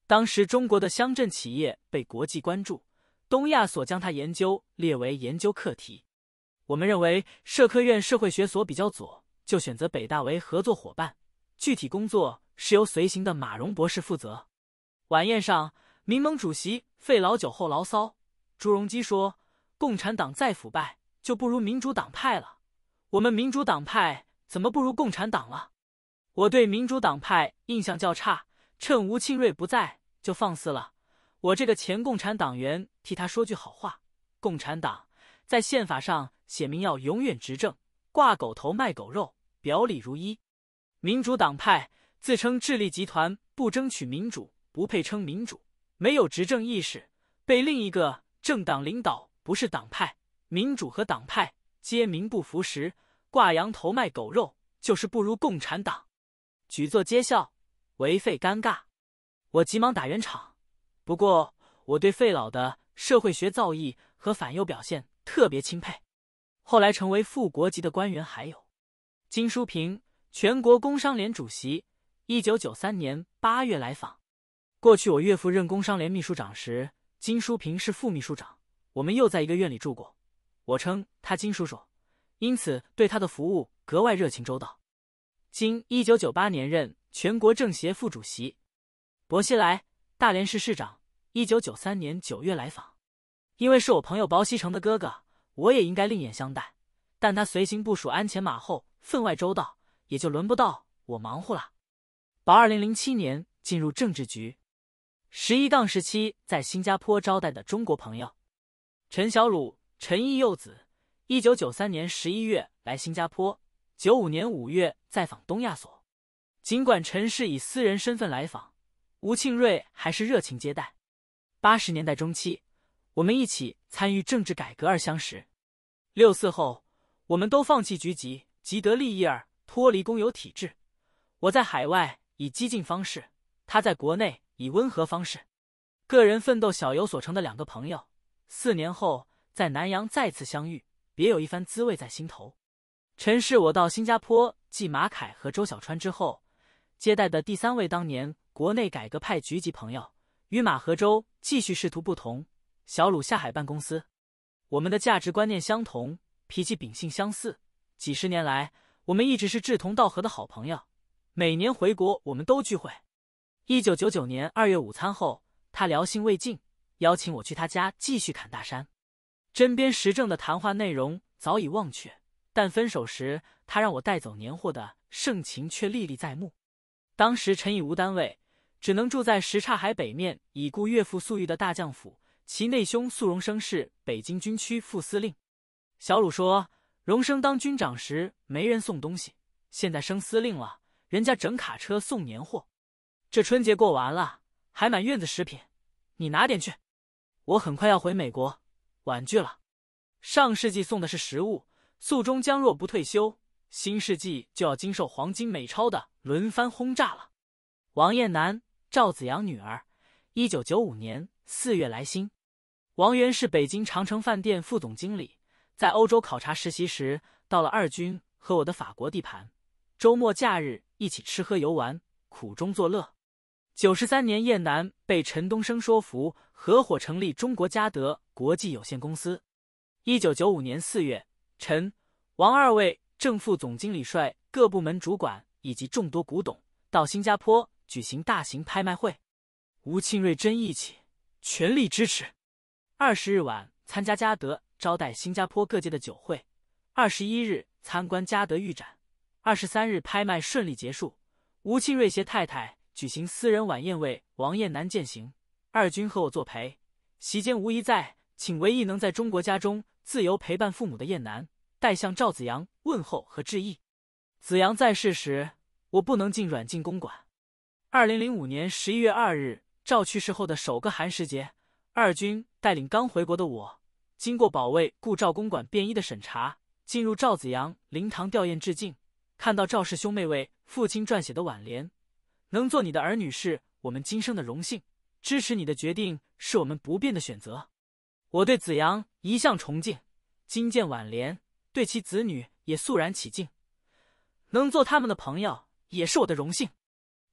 当时中国的乡镇企业被国际关注，东亚所将他研究列为研究课题。我们认为社科院社会学所比较左，就选择北大为合作伙伴。具体工作是由随行的马荣博士负责。晚宴上，民盟主席。费老九后牢骚，朱镕基说：“共产党再腐败，就不如民主党派了。我们民主党派怎么不如共产党了？我对民主党派印象较差，趁吴庆瑞不在，就放肆了。我这个前共产党员替他说句好话：共产党在宪法上写明要永远执政，挂狗头卖狗肉，表里如一；民主党派自称智力集团，不争取民主，不配称民主。”没有执政意识，被另一个政党领导，不是党派民主和党派皆名不符实，挂羊头卖狗肉，就是不如共产党，举座皆笑，为费尴尬。我急忙打圆场。不过我对费老的社会学造诣和反右表现特别钦佩。后来成为副国级的官员还有金淑平，全国工商联主席，一九九三年八月来访。过去我岳父任工商联秘书长时，金淑平是副秘书长，我们又在一个院里住过，我称他金叔叔，因此对他的服务格外热情周到。今一九九八年任全国政协副主席，薄熙来大连市市长，一九九三年九月来访，因为是我朋友薄熙成的哥哥，我也应该另眼相待，但他随行部署鞍前马后，分外周到，也就轮不到我忙活了。薄二零零七年进入政治局。十一杠十七在新加坡招待的中国朋友，陈小鲁、陈毅幼子。一九九三年十一月来新加坡，九五年五月再访东亚所。尽管陈氏以私人身份来访，吴庆瑞还是热情接待。八十年代中期，我们一起参与政治改革而相识。六四后，我们都放弃局级、级得利益而脱离公有体制。我在海外以激进方式，他在国内。以温和方式，个人奋斗小有所成的两个朋友，四年后在南阳再次相遇，别有一番滋味在心头。陈氏，我到新加坡继马凯和周小川之后，接待的第三位当年国内改革派局级朋友。与马和周继续仕途不同，小鲁下海办公司。我们的价值观念相同，脾气秉性相似，几十年来我们一直是志同道合的好朋友。每年回国，我们都聚会。一九九九年二月午餐后，他聊兴未尽，邀请我去他家继续侃大山。针砭时政的谈话内容早已忘却，但分手时他让我带走年货的盛情却历历在目。当时陈已无单位，只能住在什刹海北面已故岳父粟裕的大将府，其内兄素荣生是北京军区副司令。小鲁说，荣生当军长时没人送东西，现在升司令了，人家整卡车送年货。这春节过完了，还买院子食品，你拿点去。我很快要回美国，婉拒了。上世纪送的是食物，宿中将若不退休，新世纪就要经受黄金美钞的轮番轰炸了。王艳南，赵子阳女儿，一九九五年四月来新。王源是北京长城饭店副总经理，在欧洲考察实习时，到了二军和我的法国地盘，周末假日一起吃喝游玩，苦中作乐。九十三年，燕南被陈东升说服，合伙成立中国嘉德国际有限公司。一九九五年四月，陈、王二位正副总经理率各部门主管以及众多古董到新加坡举行大型拍卖会。吴庆瑞真义气，全力支持。二十日晚参加嘉德招待新加坡各界的酒会，二十一日参观嘉德预展，二十三日拍卖顺利结束。吴庆瑞携太太。举行私人晚宴，为王彦南践行。二军和我作陪。席间无疑在，请唯一能在中国家中自由陪伴父母的彦南代向赵子阳问候和致意。子阳在世时，我不能进软禁公馆。二零零五年十一月二日，赵去世后的首个寒食节，二军带领刚回国的我，经过保卫顾赵公馆便衣的审查，进入赵子阳灵堂吊唁致敬。看到赵氏兄妹为父亲撰写的挽联。能做你的儿女是我们今生的荣幸，支持你的决定是我们不变的选择。我对子阳一向崇敬，今见挽莲，对其子女也肃然起敬。能做他们的朋友也是我的荣幸。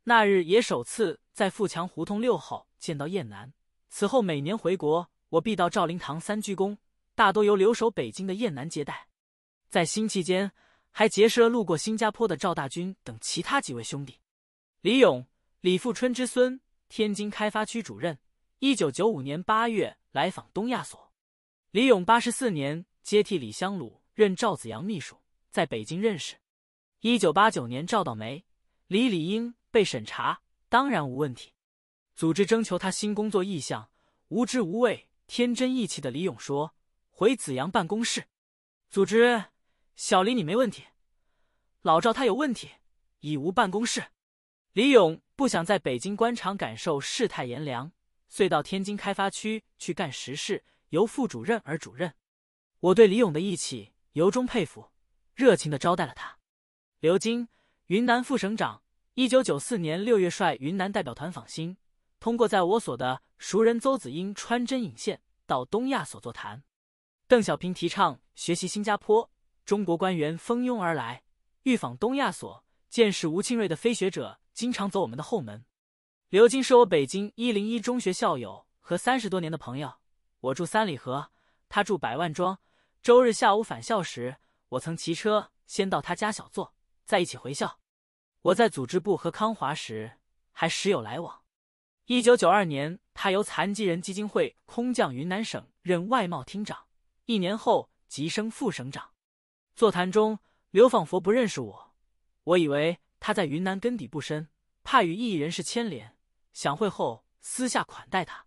那日也首次在富强胡同六号见到燕南，此后每年回国，我必到赵灵堂三鞠躬，大多由留守北京的燕南接待。在新期间，还结识了路过新加坡的赵大军等其他几位兄弟。李勇，李富春之孙，天津开发区主任。一九九五年八月来访东亚所。李勇八十四年接替李香鲁任赵子阳秘书，在北京认识。一九八九年赵倒梅、李理英被审查，当然无问题。组织征求他新工作意向，无知无畏、天真意气的李勇说：“回子阳办公室。”组织：“小李你没问题，老赵他有问题，已无办公室。”李勇不想在北京官场感受世态炎凉，遂到天津开发区去干实事，由副主任而主任。我对李勇的义气由衷佩服，热情的招待了他。刘金，云南副省长，一九九四年六月率云南代表团访新，通过在我所的熟人邹子英穿针引线，到东亚所座谈。邓小平提倡学习新加坡，中国官员蜂拥而来，欲访东亚所。见识吴清瑞的飞学者经常走我们的后门。刘金是我北京一零一中学校友和三十多年的朋友。我住三里河，他住百万庄。周日下午返校时，我曾骑车先到他家小坐，再一起回校。我在组织部和康华时还时有来往。一九九二年，他由残疾人基金会空降云南省任外贸厅长，一年后即升副省长。座谈中，刘仿佛不认识我。我以为他在云南根底不深，怕与异议人士牵连，想会后私下款待他。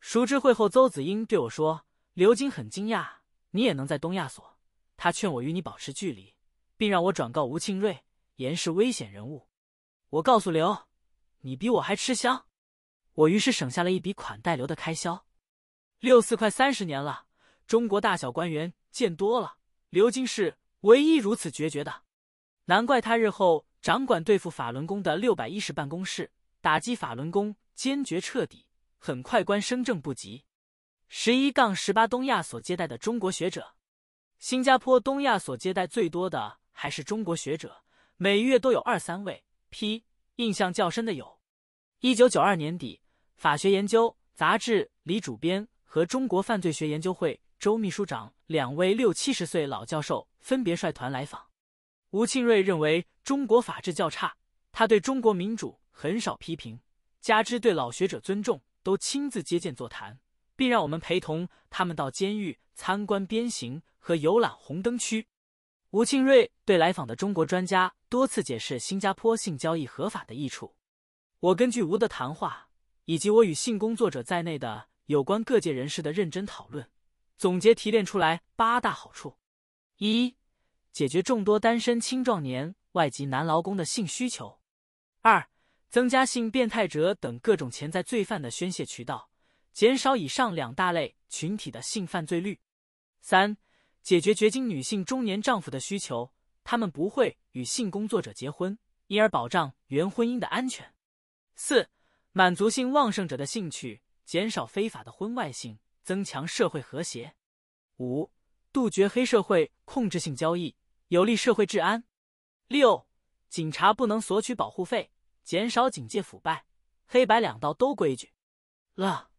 熟知会后，邹子英对我说：“刘金很惊讶，你也能在东亚所。”他劝我与你保持距离，并让我转告吴庆瑞：“严是危险人物。”我告诉刘：“你比我还吃香。”我于是省下了一笔款待刘的开销。六四快三十年了，中国大小官员见多了，刘金是唯一如此决绝的。难怪他日后掌管对付法轮功的六百一十办公室，打击法轮功坚决彻底。很快官升正不级。十一杠十八东亚所接待的中国学者，新加坡东亚所接待最多的还是中国学者，每月都有二三位。P 印象较深的有：一九九二年底，《法学研究》杂志李主编和中国犯罪学研究会周秘书长两位六七十岁老教授分别率团来访。吴庆瑞认为中国法治较差，他对中国民主很少批评，加之对老学者尊重，都亲自接见座谈，并让我们陪同他们到监狱参观鞭刑和游览红灯区。吴庆瑞对来访的中国专家多次解释新加坡性交易合法的益处。我根据吴的谈话以及我与性工作者在内的有关各界人士的认真讨论，总结提炼出来八大好处：一。解决众多单身青壮年外籍男劳工的性需求；二，增加性变态者等各种潜在罪犯的宣泄渠道，减少以上两大类群体的性犯罪率；三，解决绝经女性中年丈夫的需求，他们不会与性工作者结婚，因而保障原婚姻的安全；四，满足性旺盛者的兴趣，减少非法的婚外性，增强社会和谐；五，杜绝黑社会控制性交易。有利社会治安。六，警察不能索取保护费，减少警戒腐败，黑白两道都规矩了。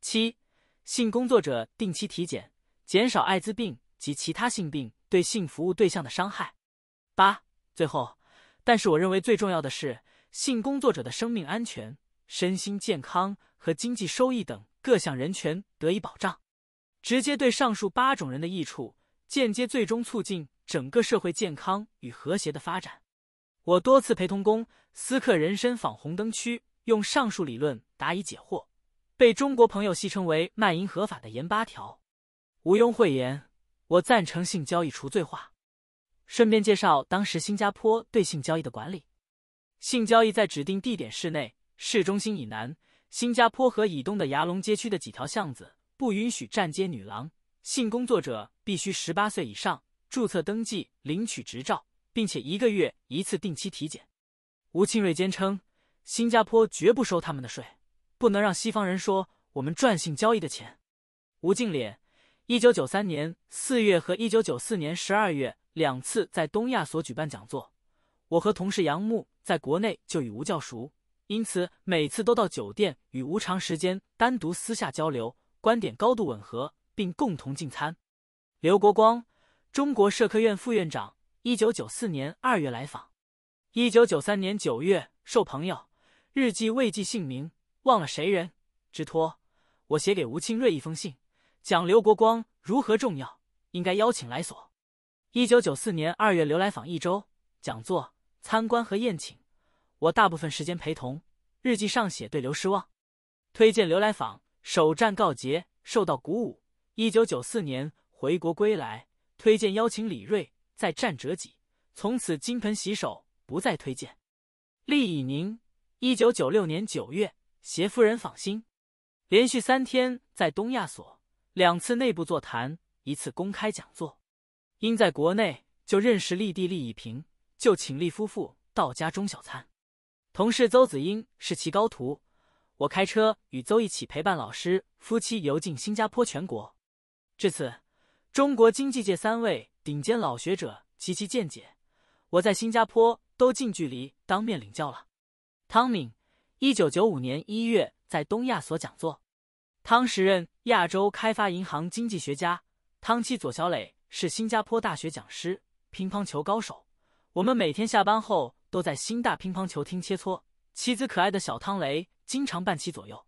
七，性工作者定期体检，减少艾滋病及其他性病对性服务对象的伤害。八，最后，但是我认为最重要的是，性工作者的生命安全、身心健康和经济收益等各项人权得以保障，直接对上述八种人的益处，间接最终促进。整个社会健康与和谐的发展，我多次陪同公司客人身访红灯区，用上述理论答疑解惑，被中国朋友戏称为“卖淫合法”的“盐八条”。毋庸讳言，我赞成性交易除罪化。顺便介绍当时新加坡对性交易的管理：性交易在指定地点（室内市中心以南、新加坡河以东的牙龙街区的几条巷子）不允许站街女郎，性工作者必须十八岁以上。注册登记、领取执照，并且一个月一次定期体检。吴庆瑞坚称，新加坡绝不收他们的税，不能让西方人说我们赚性交易的钱。吴敬琏，一九九三年四月和一九九四年十二月两次在东亚所举办讲座。我和同事杨木在国内就与吴较熟，因此每次都到酒店与吴长时间单独私下交流，观点高度吻合，并共同进餐。刘国光。中国社科院副院长，一九九四年二月来访。一九九三年九月，受朋友日记未记姓名，忘了谁人之托，我写给吴清瑞一封信，讲刘国光如何重要，应该邀请来所。一九九四年二月，刘来访一周，讲座、参观和宴请，我大部分时间陪同。日记上写对刘失望，推荐刘来访，首战告捷，受到鼓舞。一九九四年回国归来。推荐邀请李瑞在战者几，从此金盆洗手，不再推荐。厉以宁，一九九六年九月携夫人访新，连续三天在东亚所两次内部座谈，一次公开讲座。因在国内就认识厉地、利以平，就请厉夫妇到家中小餐。同事邹子英是其高徒，我开车与邹一起陪伴老师夫妻游进新加坡全国。至此。中国经济界三位顶尖老学者及其见解，我在新加坡都近距离当面领教了。汤敏，一九九五年一月在东亚所讲座，汤时任亚洲开发银行经济学家。汤妻左小磊是新加坡大学讲师，乒乓球高手。我们每天下班后都在新大乒乓球厅切磋，妻子可爱的小汤雷经常伴其左右。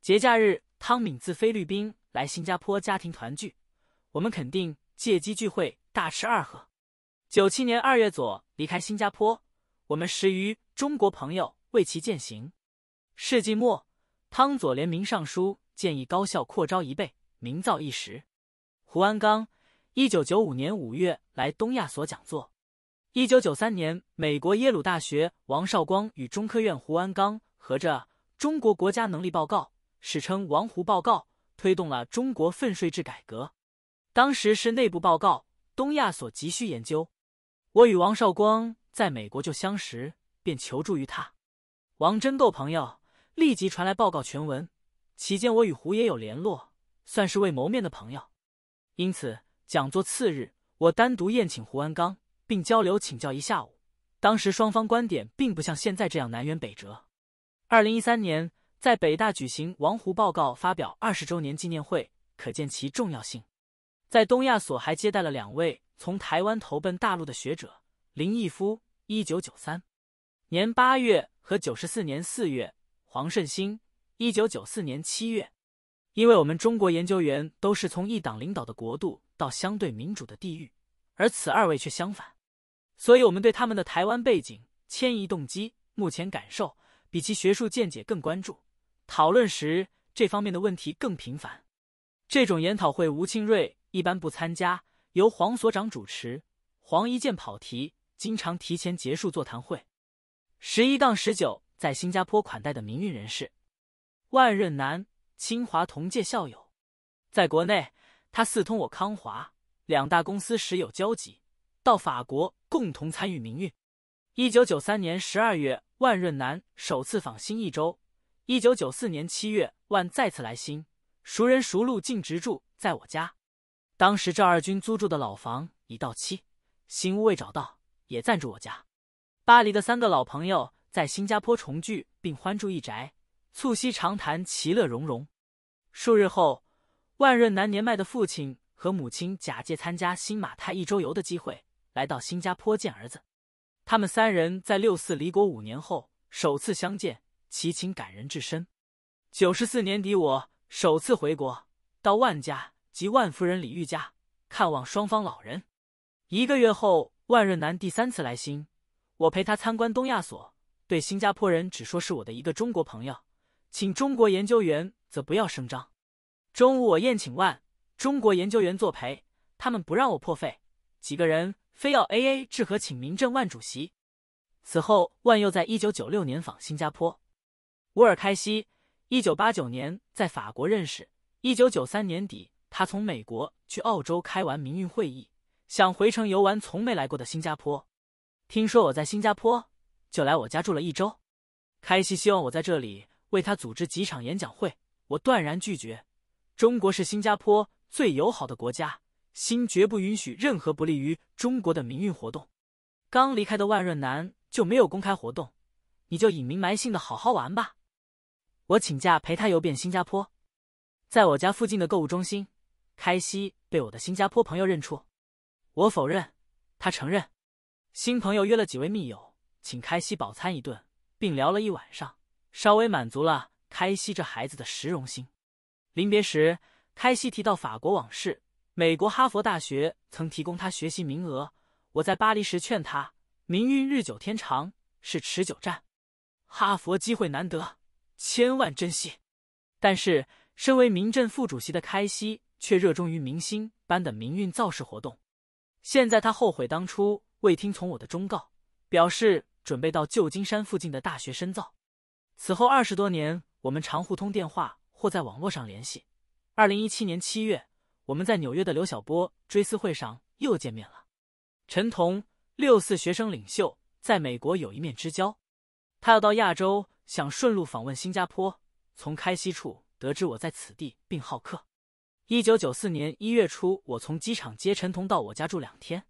节假日，汤敏自菲律宾来新加坡家庭团聚。我们肯定借机聚会大吃二喝。九七年二月左离开新加坡，我们十余中国朋友为其饯行。世纪末，汤佐联名上书建议高校扩招一倍，名噪一时。胡安刚一九九五年五月来东亚所讲座。一九九三年，美国耶鲁大学王绍光与中科院胡安刚合着《中国国家能力报告》，史称“王胡报告”，推动了中国分税制改革。当时是内部报告，东亚所急需研究。我与王绍光在美国就相识，便求助于他。王真够朋友，立即传来报告全文。期间我与胡也有联络，算是未谋面的朋友。因此讲座次日，我单独宴请胡安刚，并交流请教一下午。当时双方观点并不像现在这样南辕北辙。二零一三年在北大举行王胡报告发表二十周年纪念会，可见其重要性。在东亚所还接待了两位从台湾投奔大陆的学者：林毅夫（一九九三年八月）和九十四年四月；黄慎兴（一九九四年七月）。因为我们中国研究员都是从一党领导的国度到相对民主的地域，而此二位却相反，所以我们对他们的台湾背景、迁移动机、目前感受，比其学术见解更关注。讨论时，这方面的问题更频繁。这种研讨会，吴庆瑞。一般不参加，由黄所长主持。黄一健跑题，经常提前结束座谈会。十一杠十九，在新加坡款待的民运人士，万润南，清华同届校友。在国内，他四通我康华两大公司时有交集，到法国共同参与民运。一九九三年十二月，万润南首次访新一周。一九九四年七月，万再次来新，熟人熟路，径直住在我家。当时赵二军租住的老房已到期，新屋未找到，也暂住我家。巴黎的三个老朋友在新加坡重聚，并欢住一宅，促膝长谈，其乐融融。数日后，万润南年迈的父亲和母亲假借参加新马泰一周游的机会，来到新加坡见儿子。他们三人在六四离国五年后首次相见，其情感人至深。九十四年底，我首次回国到万家。及万夫人李玉家看望双方老人。一个月后，万润南第三次来新，我陪他参观东亚所，对新加坡人只说是我的一个中国朋友，请中国研究员则不要声张。中午我宴请万中国研究员作陪，他们不让我破费，几个人非要 A A 制和请民政万主席。此后，万又在1996年访新加坡、乌尔开西，1989年在法国认识，1993年底。他从美国去澳洲开完民运会议，想回城游玩，从没来过的新加坡。听说我在新加坡，就来我家住了一周。开西希望我在这里为他组织几场演讲会，我断然拒绝。中国是新加坡最友好的国家，新绝不允许任何不利于中国的民运活动。刚离开的万润南就没有公开活动，你就隐名埋姓的好好玩吧。我请假陪他游遍新加坡，在我家附近的购物中心。开西被我的新加坡朋友认出，我否认，他承认。新朋友约了几位密友，请开西饱餐一顿，并聊了一晚上，稍微满足了开西这孩子的食荣心。临别时，开西提到法国往事，美国哈佛大学曾提供他学习名额。我在巴黎时劝他，名运日久天长是持久战，哈佛机会难得，千万珍惜。但是，身为民政副主席的开西。却热衷于明星般的名运造势活动，现在他后悔当初未听从我的忠告，表示准备到旧金山附近的大学深造。此后二十多年，我们常互通电话或在网络上联系。二零一七年七月，我们在纽约的刘晓波追思会上又见面了。陈彤，六四学生领袖，在美国有一面之交，他要到亚洲，想顺路访问新加坡。从开西处得知我在此地，并好客。一九九四年一月初，我从机场接陈彤到我家住两天。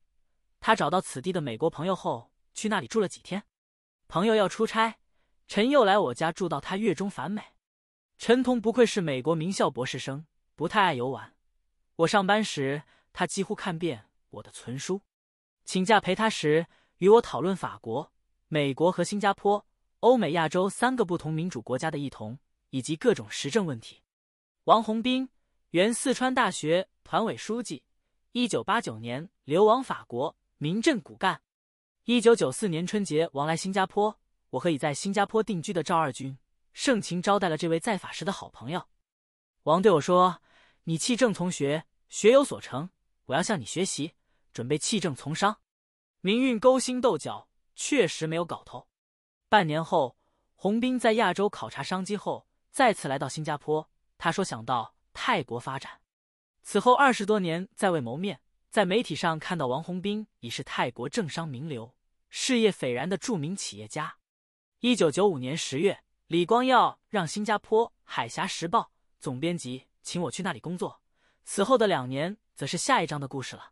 他找到此地的美国朋友后，去那里住了几天。朋友要出差，陈又来我家住到他月中返美。陈彤不愧是美国名校博士生，不太爱游玩。我上班时，他几乎看遍我的存书。请假陪他时，与我讨论法国、美国和新加坡、欧美亚洲三个不同民主国家的异同，以及各种时政问题。王红兵。原四川大学团委书记，一九八九年流亡法国，民政骨干。一九九四年春节，王来新加坡，我和已在新加坡定居的赵二军盛情招待了这位在法时的好朋友。王对我说：“你弃政从学，学有所成，我要向你学习，准备弃政从商。”明运勾心斗角，确实没有搞头。半年后，洪斌在亚洲考察商机后，再次来到新加坡。他说：“想到。”泰国发展，此后二十多年再未谋面。在媒体上看到王洪斌已是泰国政商名流，事业斐然的著名企业家。一九九五年十月，李光耀让新加坡《海峡时报》总编辑请我去那里工作。此后的两年，则是下一章的故事了。